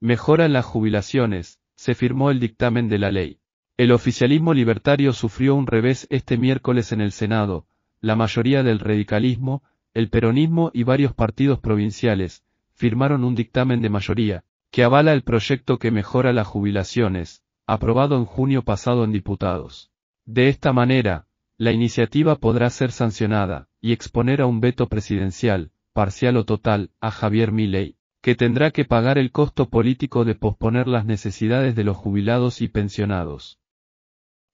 Mejoran las jubilaciones, se firmó el dictamen de la ley. El oficialismo libertario sufrió un revés este miércoles en el Senado, la mayoría del radicalismo, el peronismo y varios partidos provinciales, firmaron un dictamen de mayoría, que avala el proyecto que mejora las jubilaciones, aprobado en junio pasado en diputados. De esta manera, la iniciativa podrá ser sancionada, y exponer a un veto presidencial, parcial o total, a Javier Milei que tendrá que pagar el costo político de posponer las necesidades de los jubilados y pensionados.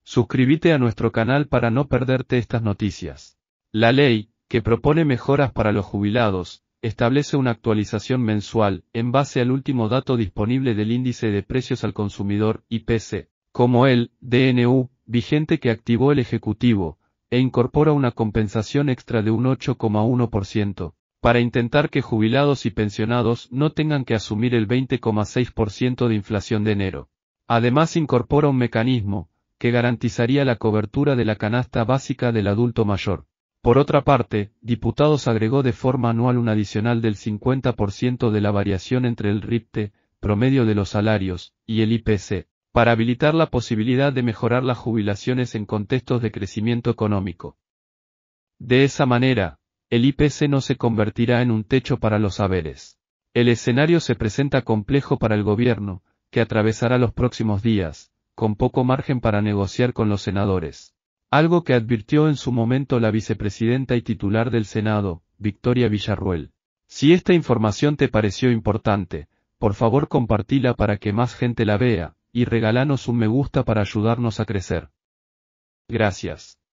Suscríbete a nuestro canal para no perderte estas noticias. La ley, que propone mejoras para los jubilados, establece una actualización mensual, en base al último dato disponible del índice de precios al consumidor IPC, como el DNU, vigente que activó el Ejecutivo, e incorpora una compensación extra de un 8,1%, para intentar que jubilados y pensionados no tengan que asumir el 20,6% de inflación de enero. Además incorpora un mecanismo, que garantizaría la cobertura de la canasta básica del adulto mayor. Por otra parte, Diputados agregó de forma anual un adicional del 50% de la variación entre el RIPTE, promedio de los salarios, y el IPC, para habilitar la posibilidad de mejorar las jubilaciones en contextos de crecimiento económico. De esa manera, el IPC no se convertirá en un techo para los saberes. El escenario se presenta complejo para el gobierno, que atravesará los próximos días, con poco margen para negociar con los senadores. Algo que advirtió en su momento la vicepresidenta y titular del Senado, Victoria Villarruel. Si esta información te pareció importante, por favor compartila para que más gente la vea, y regalanos un me gusta para ayudarnos a crecer. Gracias.